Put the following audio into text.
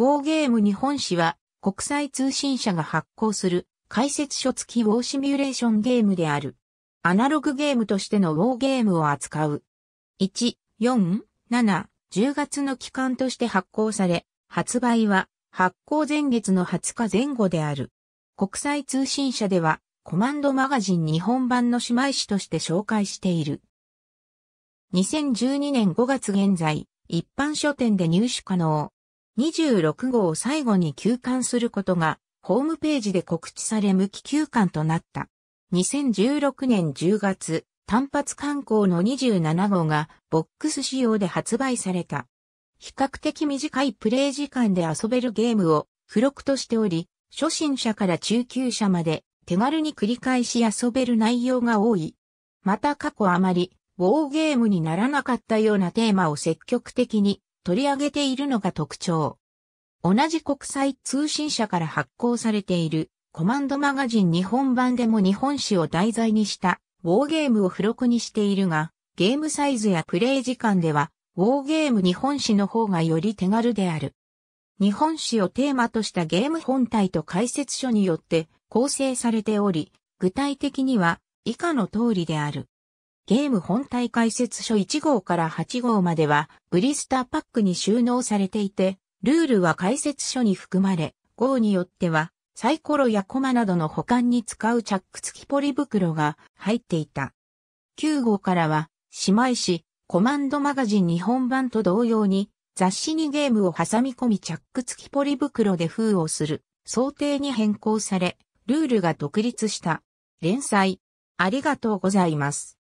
ウォーゲーム日本史は国際通信社が発行する解説書付きウォーシミュレーションゲームである。アナログゲームとしてのウォーゲームを扱う。1、4、7、10月の期間として発行され、発売は発行前月の20日前後である。国際通信社ではコマンドマガジン日本版の姉妹誌として紹介している。2012年5月現在、一般書店で入手可能。26号を最後に休館することがホームページで告知され無期休館となった。2016年10月、単発観光の27号がボックス仕様で発売された。比較的短いプレイ時間で遊べるゲームを付録としており、初心者から中級者まで手軽に繰り返し遊べる内容が多い。また過去あまり、ウォーゲームにならなかったようなテーマを積極的に取り上げているのが特徴。同じ国際通信社から発行されているコマンドマガジン日本版でも日本史を題材にしたウォーゲームを付録にしているが、ゲームサイズやプレイ時間では、ウォーゲーム日本史の方がより手軽である。日本史をテーマとしたゲーム本体と解説書によって構成されており、具体的には以下の通りである。ゲーム本体解説書1号から8号までは、ブリスターパックに収納されていて、ルールは解説書に含まれ、号によっては、サイコロやコマなどの保管に使うチャック付きポリ袋が入っていた。9号からは、姉妹誌、コマンドマガジン日本版と同様に、雑誌にゲームを挟み込みチャック付きポリ袋で封をする、想定に変更され、ルールが独立した。連載、ありがとうございます。